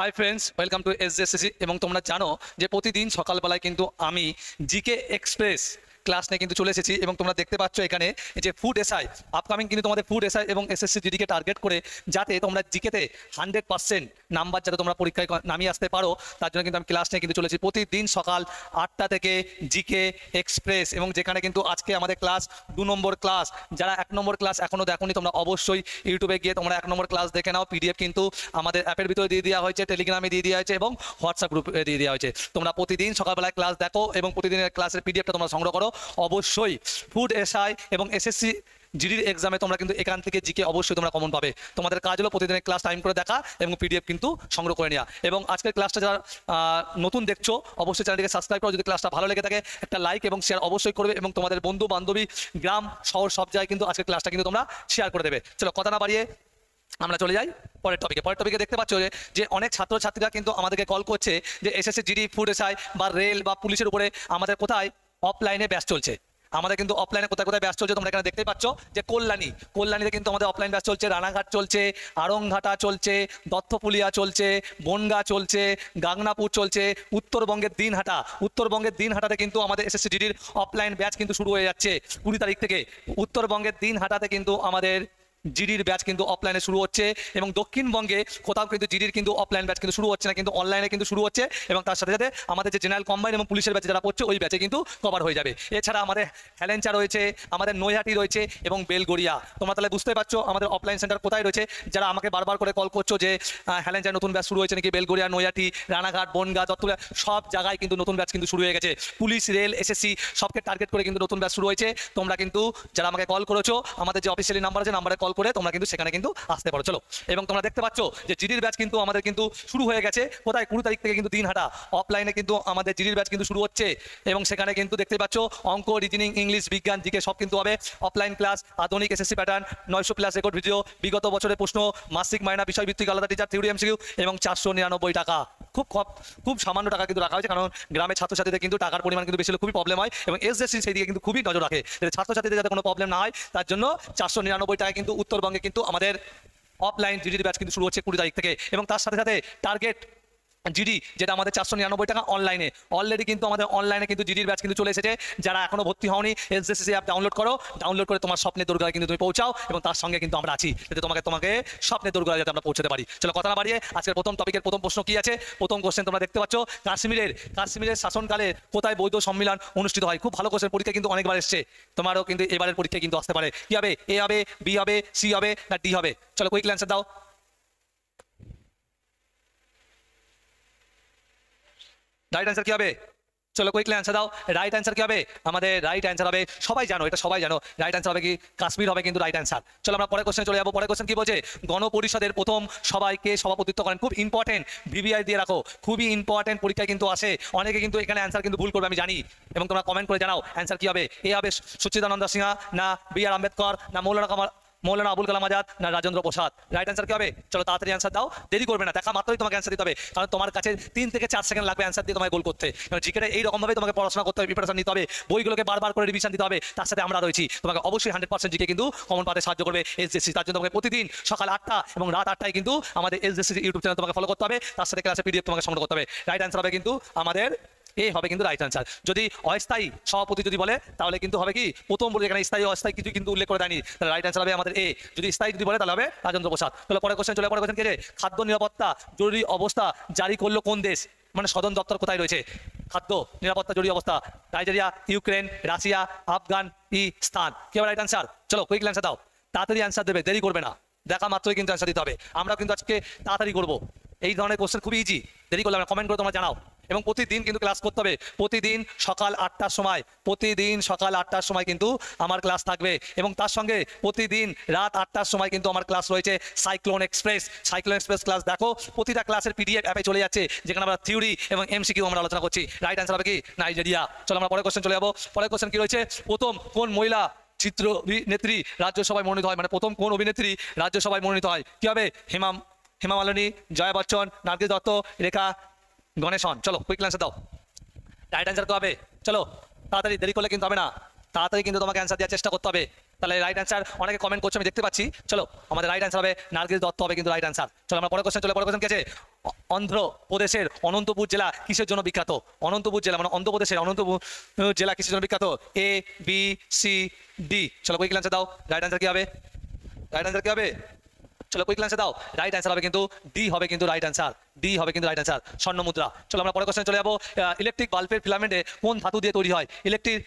high friends welcome to S এবং তোমরা জানো যে প্রতিদিন সকালবেলায় কিন্তু আমি জিকে এক্সপ্রেস ক্লাস নিয়ে কিন্তু চলে এসেছি এবং তোমরা দেখতে পাচ্ছ এখানে যে ফুড এসআই আপকামিং কিন্তু তোমাদের ফুড এসআই এবং এসএসসি জিডিকে টার্গেট করে যাতে তোমরা জিকেতে হান্ড্রেড পার্সেন্ট নাম্বার যাতে তোমরা পরীক্ষায় নামিয়ে আসতে পারো তার জন্য কিন্তু আমি ক্লাস নিয়ে কিন্তু চলেছি প্রতিদিন সকাল আটটা থেকে জিকে এক্সপ্রেস এবং যেখানে কিন্তু আজকে আমাদের ক্লাস দু নম্বর ক্লাস যারা এক নম্বর ক্লাস এখনও দেখোনি তোমরা অবশ্যই ইউটিউবে গিয়ে তোমরা এক নম্বর ক্লাস দেখে নাও পিডিএফ কিন্তু আমাদের অ্যাপের ভিতরে দিয়ে দেওয়া হয়েছে টেলিগ্রামে দিয়ে দেওয়া হয়েছে এবং হোয়াটসঅ্যাপ গ্রুপে দিয়ে দেওয়া হয়েছে তোমরা প্রতিদিন সকালবেলায় ক্লাস দেখো এবং প্রতিদিনের ক্লাসের পিডিএফটা তোমরা সংগ্রহ করো অবশ্যই ফুড এসআই এবং এসএসসি জিডির এক্সামে তোমরা কিন্তু এখান থেকে জিকে অবশ্যই তোমরা কমন পাবে তোমাদের কাজ হলো প্রতিদিনের ক্লাস টাইম করে দেখা এবং পিডিএফ কিন্তু সংগ্রহ করে নেওয়া এবং আজকের ক্লাসটা যারা নতুন দেখছো অবশ্যই চ্যানেলটিকে সাবস্ক্রাইব করো যদি ক্লাসটা ভালো লেগে থাকে একটা লাইক এবং শেয়ার অবশ্যই করবে এবং তোমাদের বন্ধু বান্ধবী গ্রাম শহর সব জায়গায় কিন্তু আজকের ক্লাসটা কিন্তু তোমরা শেয়ার করে দেবে চলো কথা না বাড়িয়ে আমরা চলে যাই পরের টপিকে পরের টপিকে দেখতে পাচ্ছ যে অনেক ছাত্রছাত্রীরা কিন্তু আমাদেরকে কল করছে যে এসএসসি জিডি ফুড এসআই বা রেল বা পুলিশের উপরে আমাদের কোথায় অফলাইনে ব্যাস চলছে আমাদের কিন্তু অফলাইনে কোথায় কোথায় ব্যাস চলছে তোমরা এখানে দেখতে পাচ্ছ যে কল্যাণী কল্যাণীতে কিন্তু আমাদের অফলাইন ব্যাস চলছে রানাঘাট চলছে আরংঘাটা চলছে দত্তপুলিয়া চলছে বনগা চলছে গাংনাপুর চলছে উত্তরবঙ্গের দিনহাটা উত্তরবঙ্গের দিনহাটাতে কিন্তু আমাদের এসএসসি ডিডির অফলাইন ব্যাচ কিন্তু শুরু হয়ে যাচ্ছে কুড়ি তারিখ থেকে উত্তরবঙ্গের দিনহাটাতে কিন্তু আমাদের জিডির ব্যাচ কিন্তু অফলাইনে শুরু হচ্ছে এবং দক্ষিণবঙ্গে কোথাও কিন্তু জিডির কিন্তু অফলাইন ব্যাচ কিন্তু শুরু হচ্ছে না কিন্তু অনলাইনে কিন্তু শুরু হচ্ছে এবং তার সাথে সাথে আমাদের যে জেনারেল কম্বাইন এবং পুলিশের ব্যাচে যারা পড়ছে ওই ব্যাচে কিন্তু কভার হয়ে যাবে এছাড়া আমাদের হ্যালেঞ্চা রয়েছে আমাদের নৈহাটি রয়েছে এবং বেলগড়িয়া তোমরা তাহলে বুঝতে পারছো আমাদের অফলাইন সেন্টার কোথায় রয়েছে যারা আমাকে বারবার করে কল করছো যে হ্যালেঞ্চায় নতুন ব্যাচ শুরু হয়েছে নাকি বেলগড়িয়া নৈহাটি রানাঘাট বনগা দত্তগা সব জায়গায় কিন্তু নতুন ব্যাচ কিন্তু শুরু হয়ে গেছে পুলিশ রেল এসএসসি সবকে টার্গেট করে কিন্তু নতুন ব্যাচ শুরু হয়েছে তোমরা কিন্তু যারা আমাকে কল করেছো আমাদের যে অফিসিয়ালি নাম্বার আছে নাম্বারে কল কল করে তোমরা কিন্তু সেখানে কিন্তু আসতে পারো চলো এবং তোমরা দেখতে পাচ্ছ যে জিডির ব্যাচ কিন্তু আমাদের কিন্তু শুরু হয়ে গেছে কোথায় কুড়ি তারিখ থেকে কিন্তু দিন হাঁটা অফলাইনে কিন্তু আমাদের জিডির ব্যাচ কিন্তু শুরু হচ্ছে এবং সেখানে কিন্তু দেখতে পাচ্ছ অঙ্ক রিজনিং ইংলিশ বিজ্ঞান জিকে সব কিন্তু হবে অফলাইন ক্লাস আধুনিক এসএসসি প্যাটার্ন নয়শো প্লাস রেকর্ড ভিডিও বিগত বছরের প্রশ্ন মাসিক মায়না বিষয়ভিত্তিক আলাদা টিচার থিউরি এমসিকিউ এবং চারশো নিরানব্বই টাকা খুব খুব সামান্য টাকা কিন্তু রাখা হয়েছে কারণ গ্রামের ছাত্রছাত্রীদের কিন্তু টাকার পরিমাণ কিন্তু বেশি হলে খুবই প্রবলেম হয় এবং এস সেই দিকে কিন্তু খুবই নজর রাখে ছাত্রছাত্রীদের যাতে কোনো প্রবলেম না হয় তার জন্য চারশো নিরানব্বই টাকা কিন্তু উত্তরবঙ্গে কিন্তু আমাদের অফলাইন জিডিটি ব্যাচ কিন্তু শুরু হচ্ছে কুড়ি তারিখ থেকে এবং তার সাথে সাথে টার্গেট জিডি যেটা আমাদের চারশো নিরানব্বই টাকা অনলাইনে অলরেডি কিন্তু আমাদের অনলাইনে কিন্তু জিডির ব্যাচ কিন্তু চলে এসেছে যারা এখনো ভর্তি হওনি এসডিসিসি অ্যাপ ডাউনলোড করো ডাউনলোড করে তোমার স্বপ্নের দুর্গায় কিন্তু তুমি পৌঁছাও এবং তার সঙ্গে কিন্তু আমরা আছি যাতে তোমাকে তোমাকে স্বপ্নের দুর্গায় যাতে আমরা পৌঁছতে পারি চলো কথা না বাড়িয়ে আজকের প্রথম টপিকের প্রথম প্রশ্ন কি আছে প্রথম কোশ্চেন তোমরা দেখতে পাচ্ছ কাশ্মীরের কাশ্মীরের শাসনকালে কোথায় বৈধ সম্মেলন অনুষ্ঠিত হয় খুব ভালো কোশ্চেন পরীক্ষা কিন্তু অনেকবার এসছে তোমারও কিন্তু এবারের পরীক্ষা কিন্তু আসতে পারে কি হবে এ হবে বি হবে সি হবে না ডি হবে চলো কুইক ল্যান্সার দাও রাইট অ্যান্সার কি হবে চলো কুইকলি অ্যান্সার দাও রাইট অ্যান্সার কি হবে আমাদের রাইট আনসার হবে সবাই জানো এটা সবাই জানো রাইট আনসার হবে কি কাশ্মীর হবে কিন্তু রাইট অ্যান্সার চলো আমরা পরে কোশ্চেন চলে যাবো পরে কোশ্চেন কি বলছে গণপরিষদের প্রথম সবাইকে সভাপতিত্ব করেন খুব ইম্পর্টেন্ট ভিভিআই দিয়ে রাখো খুবই ইম্পর্টেন্ট পরীক্ষায় কিন্তু আসে অনেকে কিন্তু এখানে অ্যান্সার কিন্তু ভুল করবে আমি জানি এবং তোমরা কমেন্ট করে জানাও অ্যান্সার কি হবে এ হবে সুচিদানন্দ সিংহা না বি আর আম্বেদকর না মৌলানা কামাল মৌলানা আবুল কালাম আজাদ না রাজেন্দ্র প্রসাদ রাইট অ্যান্সার কি হবে চলো তাড়াতাড়ি অ্যান্সার দাও দেরি করবে না দেখা মাত্রই তোমাকে অ্যান্সার দিতে হবে কারণ তোমার কাছে তিন থেকে চার সেকেন্ড লাগবে অ্যান্সার দিয়ে তোমায় গোল করতে কারণ জিকেটা এইরকমভাবে তোমাকে পড়াশোনা করতে হবে প্রিপারেশন নিতে হবে বইগুলোকে বারবার করে রিভিশন দিতে হবে তার সাথে আমরা রয়েছি তোমাকে অবশ্যই হান্ড্রেড পার্সেন্ট জিকে কিন্তু কমন পাতে সাহায্য করবে এসএসসি তার জন্য তোমাকে প্রতিদিন সকাল আটটা এবং রাত আটটায় কিন্তু আমাদের এসডিসি ইউটিউব চ্যানেল তোমাকে ফলো করতে হবে তার সাথে ক্লাসে পিডিএফ তোমাকে সংগ্রহ করতে হবে রাইট অ্যান্সার হবে কিন্তু আমাদের এ হবে কিন্তু রাইট আনসার যদি অস্থায়ী সভাপতি যদি বলে তাহলে কিন্তু হবে কি প্রথম বলে এখানে স্থায়ী অস্থায়ী কিছু কিন্তু উল্লেখ করে দেয়নি তাহলে রাইট আনসার হবে আমাদের এ যদি স্থায়ী যদি বলে তাহলে হবে রাজেন্দ্র প্রসাদ তাহলে পরে কোশ্চেন চলে পরে কোশ্চেন কে খাদ্য নিরাপত্তা জরুরি অবস্থা জারি করলো কোন দেশ মানে সদন দপ্তর কোথায় রয়েছে খাদ্য নিরাপত্তা জরুরি অবস্থা নাইজেরিয়া ইউক্রেন রাশিয়া আফগান ই স্থান কি হবে রাইট আনসার চলো কুইক অ্যান্সার দাও তাড়াতাড়ি অ্যান্সার দেবে দেরি করবে না দেখা মাত্রই কিন্তু অ্যান্সার দিতে হবে আমরা কিন্তু আজকে তাড়াতাড়ি করবো এই ধরনের কোশ্চেন খুবই ইজি দেরি করলাম কমেন্ট করে তোমরা জানাও এবং প্রতিদিন কিন্তু ক্লাস করতে হবে প্রতিদিন সকাল আটটার সময় প্রতিদিন সকাল আটটার সময় কিন্তু আমার ক্লাস থাকবে এবং তার সঙ্গে প্রতিদিন রাত আটটার সময় কিন্তু আমার ক্লাস রয়েছে cyclone express cyclone express class দেখো প্রতিটা ক্লাসের পিডিএফ অ্যাপে চলে যাচ্ছে যেখানে আমরা থিওরি এবং এমসিকিউ আমরা আলোচনা করছি রাইট অ্যান্সার হবে কি নাইজেরিয়া চলো আমরা পরের কোশ্চেন চলে যাবো পরের কোশ্চেন কি রয়েছে প্রথম কোন মহিলা চিত্র অভিনেত্রী রাজ্যসভায় মনোনীত হয় মানে প্রথম কোন অভিনেত্রী রাজ্যসভায় মনোনীত হয় কি হবে হেমাম হেমা মালিনী জয়া বচ্চন নার্গিস দত্ত রেখা গণেশন চলো কুইক ল্যান্সার দাও রাইট অ্যান্সার তো হবে চলো তাড়াতাড়ি দেরি করলে কিন্তু হবে না তাড়াতাড়ি কিন্তু তোমাকে অ্যান্সার দেওয়ার চেষ্টা করতে হবে তাহলে রাইট অ্যান্সার অনেকে কমেন্ট করছে আমি দেখতে পাচ্ছি চলো আমাদের রাইট অ্যান্সার হবে নার্গিস দত্ত হবে কিন্তু রাইট অ্যান্সার চলো আমরা পরে কোশ্চেন চলে পরে কোশ্চেন কেছে অন্ধ্রপ্রদেশের অনন্তপুর জেলা কিসের জন্য বিখ্যাত অনন্তপুর জেলা মানে অন্ধ্রপ্রদেশের অনন্তপুর জেলা কিসের জন্য বিখ্যাত এ বি সি ডি চলো কুইক ল্যান্সার দাও রাইট অ্যান্সার কি হবে রাইট অ্যান্সার কি হবে চলো কুইক ল্যান্সার দাও রাইট অ্যান্সার হবে কিন্তু ডি হবে কিন্তু রাইট অ্যান্সার ডি হবে কিন্তু রাইট আনসার স্বর্ণ মুদ্রা চলো আমরা পরে কোশ্চেন চলে যাবো ইলেকট্রিক বাল্বের ফিলামেন্টে কোন ধাতু দিয়ে তৈরি হয় ইলেকট্রিক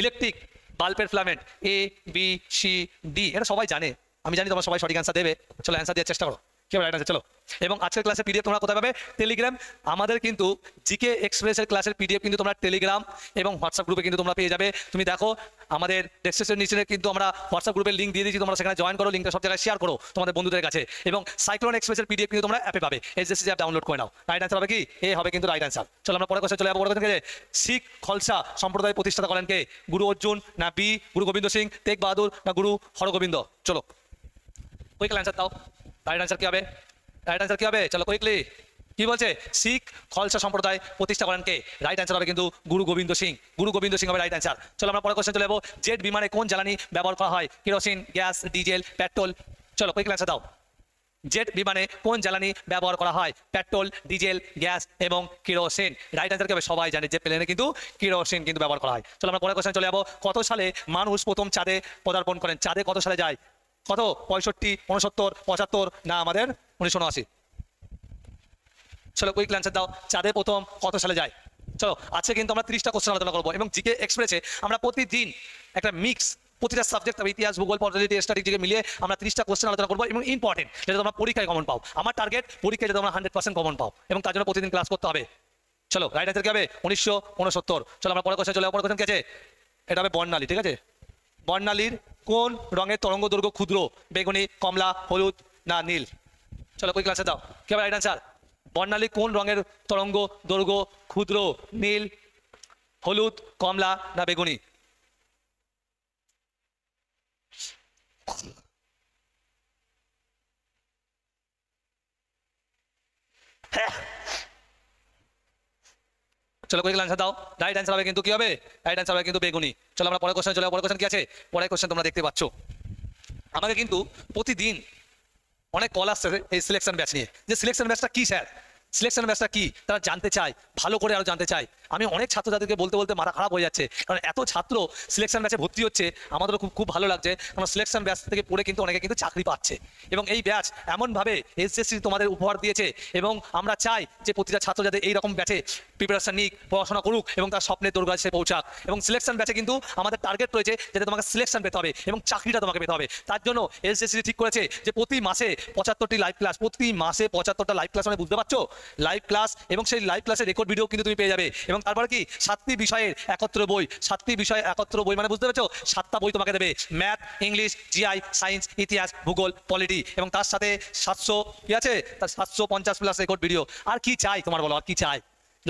ইলেকট্রিক বাল্বের filament A B C D এটা সবাই জানে আমি জানি তোমার সবাই সঠিক অ্যান্সার দেবে চলো অ্যান্সার দেওয়ার চেষ্টা করো কেমন রাইট আছে চলো এবং আজকের ক্লাসের পিডিএফ তোমরা কোথায় পাবে টেলিগ্রাম আমাদের কিন্তু জিকে এক্সপ্রেসের ক্লাসের পিডিএফ কিন্তু তোমরা টেলিগ্রাম এবং হোয়াটসঅ্যাপ গ্রুপে কিন্তু তোমরা পেয়ে যাবে তুমি দেখো আমাদের ডেস্ক্রিপশন নিচে কিন্তু আমরা হোয়াটসঅ্যাপ গ্রুপের লিঙ্ক দিয়ে দিয়েছি তোমরা সেখানে জয়েন করো লিঙ্কটা সব জায়গায় শেয়ার করো তোমাদের বন্ধুদের কাছে এবং সাইক্লোন এক্সপ্রেসের পিডিএফ কিন্তু তোমরা অ্যাপে পাবে এসএসসি অ্যাপ ডাউনলোড করে নাও রাইট আনসার হবে কি এ হবে কিন্তু রাইট আনসার চলো আমরা পরে কথা চলে যাবো পরে কথা শিখ খলসা সম্প্রদায় প্রতিষ্ঠা করেন কে গুরু অর্জুন না বি গুরু গোবিন্দ সিং তেগ বাহাদুর না গুরু হরগোবিন্দ চলো ওই ক্যাল আনসার দাও রাইট আনসার কি হবে রাইট আনসার কি হবে চলো কুইকলি কি বলছে শিখ খলসা সম্প্রদায় প্রতিষ্ঠা করেন কে রাইট অ্যান্সার হবে কিন্তু গুরু গোবিন্দ সিং গুরু গোবিন্দ সিং হবে রাইট অ্যান্সার চলো আমরা পরে কোশ্চেন চলে যাবো জেট বিমানে কোন জ্বালানি ব্যবহার করা হয় কেরোসিন গ্যাস ডিজেল পেট্রোল চলো কুইক অ্যান্সার দাও জেট বিমানে কোন জ্বালানি ব্যবহার করা হয় পেট্রোল ডিজেল গ্যাস এবং কিরোসিন রাইট অ্যান্সার কি হবে সবাই জানে যে প্লেনে কিন্তু কিরোসিন কিন্তু ব্যবহার করা হয় চলো আমরা পরে কোশ্চেন চলে যাবো কত সালে মানুষ প্রথম চাঁদে পদার্পণ করেন চাঁদে কত সালে যায় কত পঁয়ষট্টি উনসত্তর পঁচাত্তর না আমাদের উনিশশো উনআশি চলো উইক ল্যান্সার দাও চাঁদে প্রথম কত সালে যায় চলো আজকে কিন্তু আমরা ত্রিশটা কোশ্চেন আলোচনা করবো এবং জিকে এক্সপ্রেসে আমরা প্রতিদিন একটা মিক্স প্রতিটা সাবজেক্ট তবে ইতিহাস ভূগোল স্টাডি জিকে মিলিয়ে আমরা ত্রিশটা কোশ্চেন আলোচনা করবো এবং ইম্পর্টেন্ট যেটা তোমরা পরীক্ষায় কমন পাও আমার টার্গেট পরীক্ষায় যেটা তোমরা হান্ড্রেড পার্সেন্ট কমন পাও এবং তার জন্য প্রতিদিন ক্লাস করতে হবে চলো রাইট আনসার কি হবে উনিশশো উনসত্তর চলো আমরা পরে কোশ্চেন চলে পরে কোশ্চেন কে আছে এটা হবে বর্ণালী ঠিক আছে বর্ণালীর কোন রঙের তরঙ্গ দৈর্ঘ্য ক্ষুদ্র বেগুনি কমলা হলুদ না নীল চলো কই ক্লাসে দাও কি হবে রাইট আনসার বর্ণালী কোন রঙের তরঙ্গ দৈর্ঘ্য ক্ষুদ্র নীল হলুদ কমলা না বেগুনি হ্যাঁ চলো কোয়েক আনসার দাও রাইট আনসার হবে কিন্তু কি হবে রাইট আনসার হবে কিন্তু বেগুনি চলো আমরা পরের কোশ্চেন চলো পরের কোশ্চেন কি আছে পরের কোশ্চেন তোমরা দেখতে পাচ্ছ আমাকে কিন্তু প্রতিদিন অনেক কল আসছে এই সিলেকশন ব্যাচ নিয়ে যে সিলেকশন ব্যাচটা কি স্যার সিলেকশন ব্যাচটা কি তারা জানতে চায় ভালো করে আরও জানতে চায় আমি অনেক ছাত্র ছাত্রছাত্রীকে বলতে বলতে মারা খারাপ হয়ে যাচ্ছে কারণ এত ছাত্র সিলেকশন ব্যাচে ভর্তি হচ্ছে আমাদেরও খুব খুব ভালো লাগছে কারণ সিলেকশন ব্যাচ থেকে পড়ে কিন্তু অনেকে কিন্তু চাকরি পাচ্ছে এবং এই ব্যাচ এমনভাবে এসএসসি তোমাদের উপহার দিয়েছে এবং আমরা চাই যে প্রতিটা ছাত্র যাতে এইরকম ব্যাচে প্রিপারেশন নিক পড়াশোনা করুক এবং তার স্বপ্নের দুর্গা সে পৌঁছাক এবং সিলেকশন ব্যাচে কিন্তু আমাদের টার্গেট রয়েছে যাতে তোমাকে সিলেকশন পেতে হবে এবং চাকরিটা তোমাকে পেতে হবে তার জন্য এসএসসি ঠিক করেছে যে প্রতি মাসে পঁচাত্তরটি লাইভ ক্লাস প্রতি মাসে পঁচাত্তরটা লাইভ ক্লাস মানে বুঝতে পারছো লাইভ ক্লাস এবং সেই লাইভ ক্লাসের রেকর্ড ভিডিও কিন্তু তুমি পেয়ে যাবে এবং তারপরে কি সাতটি বিষয়ের একত্র বই সাতটি বিষয়ে একত্র বই মানে বুঝতে পারছো সাতটা বই তোমাকে দেবে ম্যাথ ইংলিশ জিআই সায়েন্স ইতিহাস ভূগোল পলিটি এবং তার সাথে সাতশো কি আছে তার সাতশো পঞ্চাশ প্লাস রেকর্ড ভিডিও আর কি চাই তোমার বলো আর কি চাই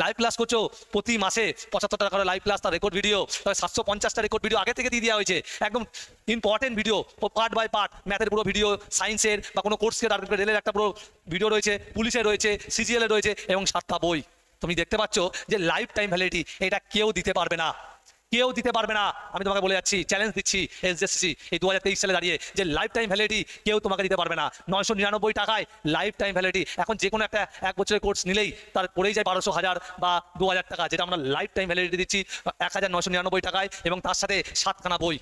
লাইভ ক্লাস করছো প্রতি মাসে পঁচাত্তর টাকা করে লাইভ ক্লাস তার রেকর্ড ভিডিও তবে সাতশো পঞ্চাশটা রেকর্ড ভিডিও আগে থেকে দিয়ে দেওয়া হয়েছে একদম important video part by part ম্যাথের পুরো ভিডিও সায়েন্সের বা কোনো কোর্সকে টার্গেট করে রেলের একটা পুরো ভিডিও রয়েছে পুলিশের রয়েছে সিজিএলের রয়েছে এবং সাতটা বই তুমি দেখতে পাচ্ছ যে লাইফ টাইম ভ্যালিডিটি এটা কেউ দিতে পারবে না কেউ দিতে পারবে না আমি তোমাকে বলে যাচ্ছি চ্যালেঞ্জ দিচ্ছি এসএসসি এই দু সালে দাঁড়িয়ে যে লাইফ টাইম ভ্যালিডিটি কেউ তোমাকে দিতে পারবে না নয়শো নিরানব্বই টাকায় লাইফ টাইম ভ্যালিডিটি এখন যে কোনো একটা এক বছরের কোর্স নিলেই তার পড়েই যায় বারোশো হাজার বা দু হাজার টাকা যেটা আমরা লাইফ টাইম ভ্যালিডিটি দিচ্ছি এক হাজার নয়শো নিরানব্বই টাকায় এবং তার সাথে সাতখানা বই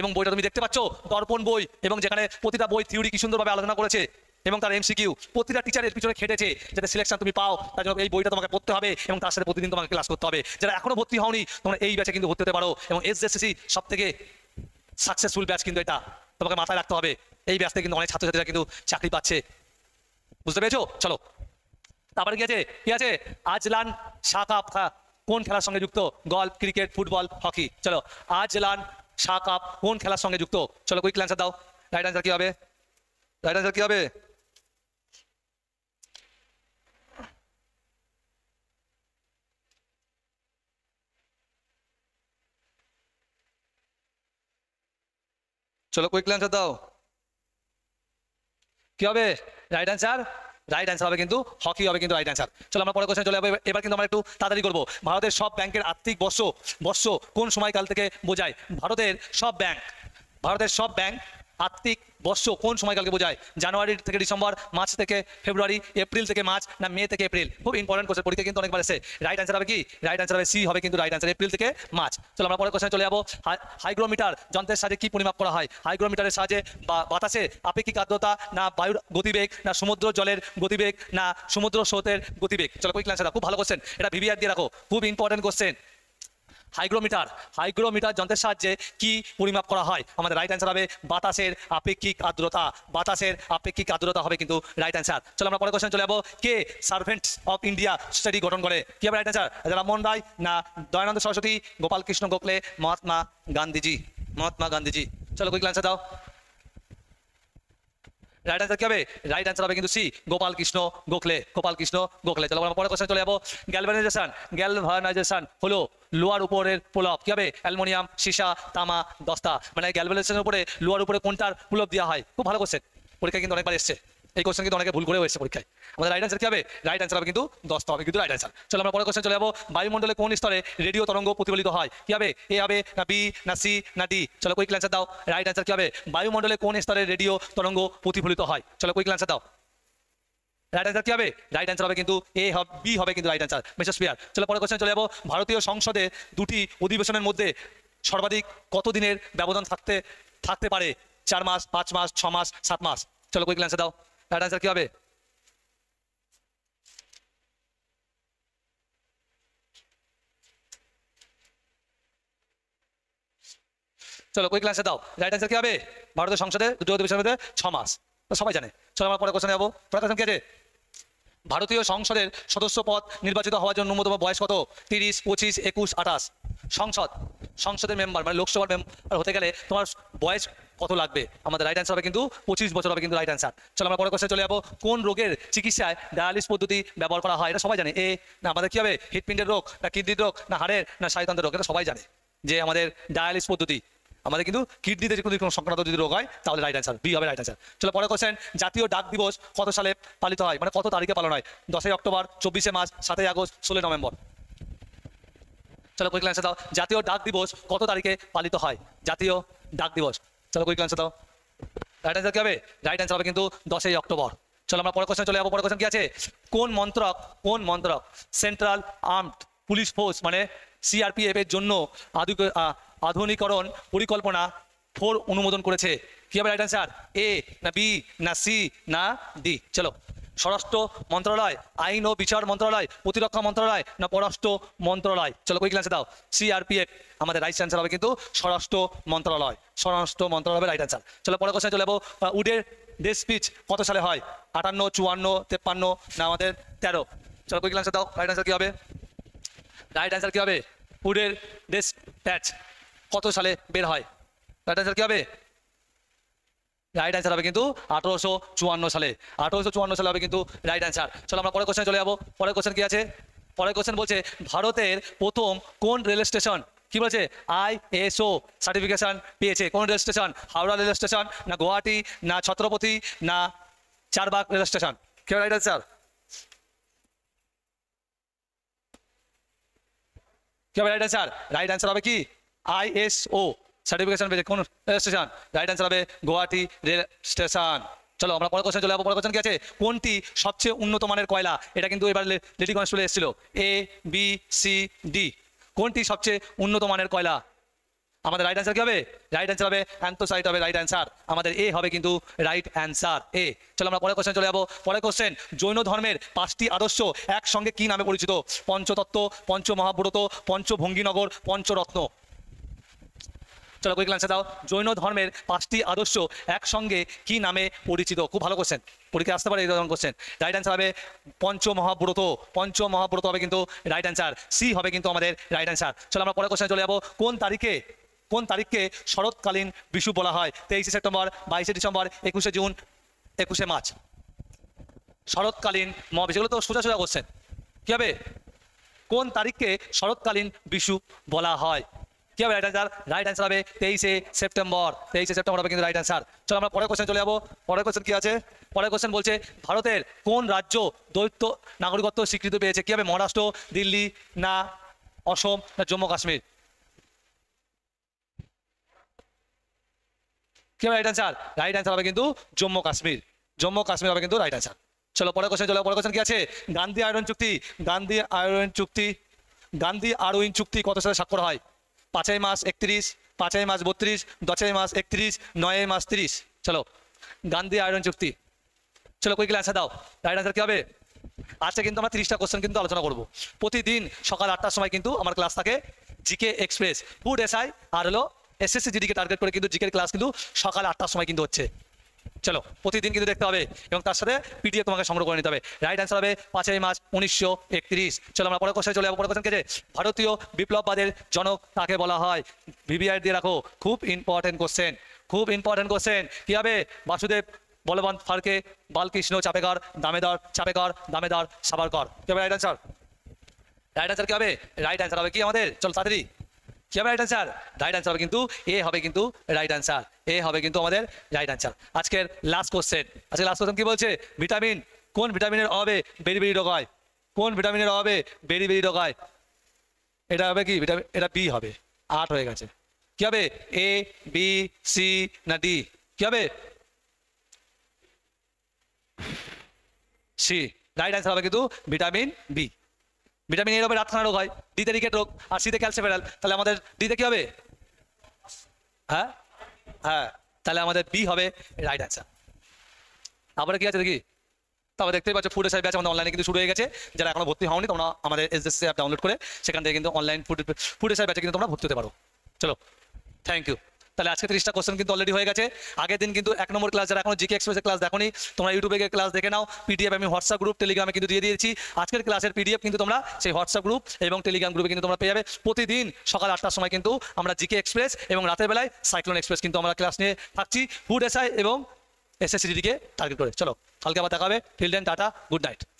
এবং বইটা তুমি দেখতে পাচ্ছ দর্পণ বই এবং যেখানে প্রতিটা বই থিওরি কি সুন্দরভাবে আলোচনা করেছে এবং তার এমসিকিউ প্রতিটা টিচারের পিছনে খেটেছে যাতে সিলেকশন তুমি পাও তার জন্য এই বইটা তোমাকে পড়তে হবে এবং তার সাথে প্রতিদিন তোমাকে ক্লাস করতে হবে যারা এখনো ভর্তি হওনি তোমরা এই ব্যাচে কিন্তু ভর্তি হতে পারো এবং এসজেসিসি সব থেকে সাকসেসফুল ব্যাচ কিন্তু এটা তোমাকে মাথায় রাখতে হবে এই ব্যাচ থেকে কিন্তু অনেক ছাত্রছাত্রীরা কিন্তু চাকরি পাচ্ছে বুঝতে পেরেছো চলো তারপরে কি আছে কি আছে আজলান শাহ কাপ কোন খেলার সঙ্গে যুক্ত গল্ফ ক্রিকেট ফুটবল হকি চলো আজলান শাহ কাপ কোন খেলার সঙ্গে যুক্ত চলো কুইক অ্যান্সার দাও রাইট অ্যান্সার কি হবে রাইট অ্যান্সার কি হবে চলো কুইক অ্যান্সার দাও কি হবে রাইট অ্যান্সার রাইট অ্যান্সার হবে কিন্তু হকি হবে কিন্তু রাইট অ্যান্সার চলো আমরা পরে কোশ্চেন চলে যাবো এবার কিন্তু আমরা একটু তাড়াতাড়ি করবো ভারতের সব ব্যাংকের আর্থিক বর্ষ বর্ষ কোন সময়কাল থেকে বোঝায় ভারতের সব ব্যাংক ভারতের সব ব্যাংক আত্মিক বর্ষ কোন সময়কালকে বোঝায় জানুয়ারি থেকে ডিসেম্বর মার্চ থেকে ফেব্রুয়ারি এপ্রিল থেকে মার্চ না মে থেকে এপ্রিল খুব ইম্পর্টেন্ট কোশ্চেন পরীক্ষা কিন্তু অনেকবার এসে রাইট অ্যান্সার হবে কি রাইট অ্যান্সার হবে সি হবে কিন্তু রাইট অ্যান্সার এপ্রিল থেকে মার্চ চলো আমরা পরের কোশ্চেন চলে যাবো হাইগ্রোমিটার যন্ত্রের সাহায্যে কি পরিমাপ করা হয় হাইগ্রোমিটারের সাহায্যে বা বাতাসে আপেক্ষিক আর্দ্রতা না বায়ুর গতিবেগ না সমুদ্র জলের গতিবেগ না সমুদ্র স্রোতের গতিবেগ চলো কুইক অ্যান্সার খুব ভালো কোশ্চেন এটা ভিভিআর দিয়ে রাখো খুব ইম্পর্টেন্ট কোশ্চেন হাইগ্রোমিটার হাইগ্রোমিটার যন্ত্রের সাহায্যে কি পরিমাপ করা হয় আমাদের রাইট অ্যান্সার হবে বাতাসের আপেক্ষিক আর্দ্রতা বাতাসের আপেক্ষিক আর্দ্রতা হবে কিন্তু রাইট অ্যান্সার চলো আমরা পরের কোশ্চেন চলে যাবো কে সার্ভেন্ট অফ ইন্ডিয়া সোসাইটি গঠন করে কি হবে রাইট অ্যান্সার রামমোহন রায় না দয়ানন্দ সরস্বতী গোপাল কৃষ্ণ গোখলে মহাত্মা গান্ধীজি মহাত্মা গান্ধীজি চলো কুইক অ্যান্সার দাও রাইট অ্যান্সার কি হবে রাইট অ্যান্সার হবে কিন্তু সি গোপাল কৃষ্ণ গোখলে গোপাল কৃষ্ণ গোখলে চলো আমরা পরের কোশ্চেন চলে যাবো গ্যালভানাইজেশন গ্যালভানাইজেশন হলো লোয়ার উপরের প্রলাপ কি হবে অ্যালমোনিয়াম সীসা তামা দস্তা মানে গ্যালভেলাইজেশনের উপরে লোয়ার উপরে কোনটার প্রলোপ দেওয়া হয় খুব ভালো কোশ্চেন পরীক্ষায় কিন্তু অনেকবার এসছে এই কোশ্চেন কিন্তু অনেকে ভুল করে হয়েছে পরীক্ষায় আমাদের রাইট আনসার কি হবে রাইট আনসার হবে কিন্তু দশটা হবে কিন্তু রাইট আনসার চলো আমরা পরে কোশ্চেন চলে যাবো বায়ুমণ্ডলে কোন স্তরে রেডিও তরঙ্গ প্রতিফলিত হয় কি হবে এ হবে না বি না সি না ডি চলো কুইক আনসার দাও রাইট আনসার কি হবে বায়ুমণ্ডলে কোন স্তরে রেডিও তরঙ্গ প্রতিফলিত হয় চলো কুইক আনসার দাও রাইট অ্যান্সার কি হবে রাইট অ্যান্সার হবে কিন্তু এ হবে বি হবে কিন্তু রাইট অ্যান্সার মিস্টার স্পিয়ার চলো পরের কোশ্চেন চলে যাবো ভারতীয় সংসদে দুটি অধিবেশনের মধ্যে সর্বাধিক কত দিনের ব্যবধান থাকতে থাকতে পারে চার মাস পাঁচ মাস ছ মাস সাত মাস চলো কুইক অ্যান্সার দাও রাইট অ্যান্সার কি হবে চলো কুইক ক্লাসে দাও রাইট অ্যান্সার কি হবে ভারতের সংসদে দুটো অধিবেশনের মধ্যে ছ মাস সবাই জানে চলো আমরা পরে কোশ্চেন যাবো পরে কোশ্চেন কি আছে ভারতীয় সংসদের সদস্য পদ নির্বাচিত হওয়ার জন্য ন্যূনতম বয়স কত তিরিশ পঁচিশ একুশ আঠাশ সংসদ সংসদের মেম্বার মানে লোকসভার মেম্বার হতে গেলে তোমার বয়স কত লাগবে আমাদের রাইট অ্যান্সার হবে কিন্তু পঁচিশ বছর হবে কিন্তু রাইট আনসার চলো আমরা পরে কোশ্চেন চলে যাবো কোন রোগের চিকিৎসায় ডায়ালিস পদ্ধতি ব্যবহার করা হয় এটা সবাই জানে এ না আমাদের কী হবে হৃদপিণ্ডের রোগ না কিডনির রোগ না হাড়ের না সাইতান্তের রোগ এটা সবাই জানে যে আমাদের ডায়ালিস পদ্ধতি আমাদের কিন্তু কিডনিতে যদি কোনো সংক্রান্ত যদি রোগ হয় তাহলে রাইট অ্যান্সার বি হবে রাইট অ্যান্সার চলো পরে কোশ্চেন জাতীয় ডাক দিবস কত সালে পালিত হয় মানে কত তারিখে পালন হয় দশই অক্টোবর চব্বিশে মার্চ সাতই আগস্ট ষোলোই নভেম্বর চলো কুইক অ্যান্সার দাও জাতীয় ডাক দিবস কত তারিখে পালিত হয় জাতীয় ডাক দিবস চলো কুইক অ্যান্সার দাও রাইট অ্যান্সার কী হবে রাইট অ্যান্সার হবে কিন্তু দশই অক্টোবর চলো আমরা পরে কোশ্চেন চলে যাবো পরে কোশ্চেন কি আছে কোন মন্ত্রক কোন মন্ত্রক সেন্ট্রাল আর্মড পুলিশ ফোর্স মানে এর জন্য আধুনিকরণ পরিকল্পনা ফোর অনুমোদন করেছে কি হবে রাইট আনসার এ না বি না সি না ডি চলো স্বরাষ্ট্র মন্ত্রণালয় আইন ও বিচার মন্ত্রণালয় প্রতিরক্ষা মন্ত্রণালয় না পররাষ্ট্র মন্ত্রণালয় চলো কই ক্লাসে দাও সিআরপিএফ আমাদের রাইট আনসার হবে কিন্তু স্বরাষ্ট্র মন্ত্রণালয় স্বরাষ্ট্র মন্ত্রণালয় হবে রাইট আনসার চলো পরের কোশ্চেন চলে যাবো উডের দেশ স্পিচ কত সালে হয় আটান্ন চুয়ান্ন তেপ্পান্ন না আমাদের তেরো চলো কই ক্লাসে দাও রাইট আনসার কী হবে রাইট আনসার কী হবে উডের দেশ প্যাচ কত সালে বের হয় রাইট আনসার কী হবে রাইট আনসার হবে কিন্তু আঠারোশো চুয়ান্ন সালে আঠারোশো চুয়ান্ন সালে হবে কিন্তু রাইট আনসার চলো আমরা পরের কোশ্চেন চলে যাবো পরের কোশ্চেন কি আছে পরের কোশ্চেন বলছে ভারতের প্রথম কোন রেল স্টেশন কি বলছে ও সার্টিফিকেশন পেয়েছে কোন rail station Howrah rail station না গুয়াহাটি না ছত্রপতি না চারবাগ রেল স্টেশন কেউ রাইট আনসার কি হবে রাইট আনসার রাইট আনসার হবে কি আইএসও সার্টিফিকেশন পেয়েছে কোন স্টেশন রাইট আনসার হবে গুয়াহাটি রেল স্টেশন চলো আমরা পরে কোশ্চেন চলে যাবো পরে কোশ্চেন কি আছে কোনটি সবচেয়ে উন্নত মানের কয়লা এটা কিন্তু এবার লেডি কনস্টেবল এসেছিল এ বি সি ডি কোনটি সবচেয়ে উন্নত মানের কয়লা আমাদের রাইট অ্যান্সার কি হবে রাইট অ্যান্সার হবে অ্যান্থোসাইট হবে রাইট অ্যান্সার আমাদের এ হবে কিন্তু রাইট অ্যান্সার এ চলো আমরা পরের কোশ্চেন চলে যাবো পরের কোশ্চেন জৈন ধর্মের পাঁচটি আদর্শ একসঙ্গে কি নামে পরিচিত পঞ্চতত্ত্ব পঞ্চ পঞ্চমহাব্রত পঞ্চভঙ্গিনগর পঞ্চরত্ন চলো কুইক অ্যান্সার দাও জৈন ধর্মের পাঁচটি আদর্শ একসঙ্গে কি নামে পরিচিত খুব ভালো কোশ্চেন পরীক্ষা আসতে পারে এই ধরনের কোশ্চেন রাইট অ্যান্সার হবে পঞ্চ পঞ্চমহাব্রত হবে কিন্তু রাইট অ্যান্সার সি হবে কিন্তু আমাদের রাইট অ্যান্সার চলো আমরা পরের কোশ্চেন চলে যাবো কোন তারিখে কোন তারিখকে শরৎকালীন বিশু বলা হয় তেইশে সেপ্টেম্বর বাইশে ডিসেম্বর একুশে জুন একুশে মার্চ শরৎকালীন মহাবিশ এগুলো তো সোজা সোজা করছেন কী হবে কোন তারিখকে শরৎকালীন বিশু বলা হয় কী হবে রাইট আনসার রাইট আনসার হবে তেইশে সেপ্টেম্বর তেইশে সেপ্টেম্বর হবে কিন্তু রাইট আনসার চলো আমরা পরের কোশ্চেন চলে যাবো পরের কোশ্চেন কী আছে পরের কোশ্চেন বলছে ভারতের কোন রাজ্য দৈত্য নাগরিকত্ব স্বীকৃতি পেয়েছে কী হবে মহারাষ্ট্র দিল্লি না অসম না জম্মু কাশ্মীর কি হবে রাইট আনসার রাইট আনসার হবে কিন্তু জম্মু কাশ্মীর জম্মু কাশ্মীর হবে কিন্তু রাইট আনসার চলো পরের কোশ্চেন চলো পরের কোশ্চেন কি আছে গান্ধী আয়রন চুক্তি গান্ধী আয়রন চুক্তি গান্ধী আরউইন চুক্তি কত সালে স্বাক্ষর হয় পাঁচই মাস একত্রিশ পাঁচই মাস বত্রিশ দশই মাস একত্রিশ নয়ই মাস ত্রিশ চলো গান্ধী আয়রন চুক্তি চলো কুইকলি আনসার দাও রাইট আনসার কি হবে আজকে কিন্তু আমরা ত্রিশটা কোশ্চেন কিন্তু আলোচনা করব প্রতিদিন সকাল আটটার সময় কিন্তু আমার ক্লাস থাকে জিকে এক্সপ্রেস গুড এসআই আর হলো এসএসসি জিডিকে টার্গেট করে কিন্তু জিকের ক্লাস কিন্তু সকাল আটটার সময় কিন্তু হচ্ছে চলো প্রতিদিন কিন্তু দেখতে হবে এবং তার সাথে পিডিএফ তোমাকে সংগ্রহ করে নিতে হবে রাইট অ্যান্সার হবে পাঁচই মার্চ উনিশশো একত্রিশ চলো আমরা পরের কোশ্চেন চলে যাবো পরের কোশ্চেন যে ভারতীয় বিপ্লববাদের জনক তাকে বলা হয় ভিভিআই দিয়ে রাখো খুব ইম্পর্টেন্ট কোশ্চেন খুব ইম্পর্টেন্ট কোশ্চেন কী হবে বাসুদেব বলবন্ত ফারকে বালকৃষ্ণ চাপেকার দামেদার চাপেকার দামেদার সাবারকর কি হবে রাইট অ্যান্সার রাইট অ্যান্সার কী হবে রাইট অ্যান্সার হবে কি আমাদের চলো তাড়াতাড়ি কি হবে রাইট আনসার রাইট আনসার হবে কিন্তু এ হবে কিন্তু রাইট আনসার এ হবে কিন্তু আমাদের রাইট আনসার আজকের লাস্ট কোশ্চেন আজকে লাস্ট কোশ্চেন কি বলছে ভিটামিন কোন ভিটামিনের অভাবে বেরি বেরি রোগ হয় কোন ভিটামিনের অভাবে বেরি বেরি রোগ হয় এটা হবে কি ভিটামিন এটা বি হবে আট হয়ে গেছে কি হবে এ বি সি না ডি কি হবে সি রাইট আনসার হবে কিন্তু ভিটামিন বি ভিটামিন এ রোগে রাতখানা রোগ হয় ডিতে রিকেট রোগ আর সিতে ক্যালসিফেরাল তাহলে আমাদের ডিতে কি হবে হ্যাঁ হ্যাঁ তাহলে আমাদের বি হবে রাইট অ্যান্সার আবার কি আছে দেখি তারপরে দেখতেই পাচ্ছ ফুড সার্ভে আছে আমাদের অনলাইনে কিন্তু শুরু হয়ে গেছে যারা এখনো ভর্তি হওনি তোমরা আমাদের এস অ্যাপ ডাউনলোড করে সেখান থেকে কিন্তু অনলাইন ফুড ফুড সার্ভে আছে কিন্তু তোমরা ভর্তি হতে পারো চলো থ্যাংক ইউ তাহলে আজকে ত্রিশটা কোশ্চেন কিন্তু অলরেডি হয়ে গেছে আগের দিন কিন্তু এক নম্বর ক্লাস যারা এখন জিকে এক্সপ্রেসের ক্লাস দেখো তোমরা ইউটিউবে গিয়ে ক্লাস দেখে নাও পিডিএফ আমি হোয়াটসঅ্যাপ গ্রুপ টেলিগ্রামে কিন্তু দিয়ে দিয়েছি আজকের ক্লাসের পিডিএফ কিন্তু তোমরা সেই হোয়াটসঅ্যাপ গ্রুপ এবং টেলিগ্রাম গ্রুপে কিন্তু তোমরা পেয়ে যাবে প্রতিদিন সকাল আটটার সময় কিন্তু আমরা জিকে এক্সপ্রেস এবং রাতের বেলায় সাইক্লোন এক্সপ্রেস কিন্তু আমরা ক্লাস নিয়ে থাকছি ফুড এসআই এবং এসএসসিডিকে টার্গেট করে চলো কালকে আবার দেখাবে field and tata good night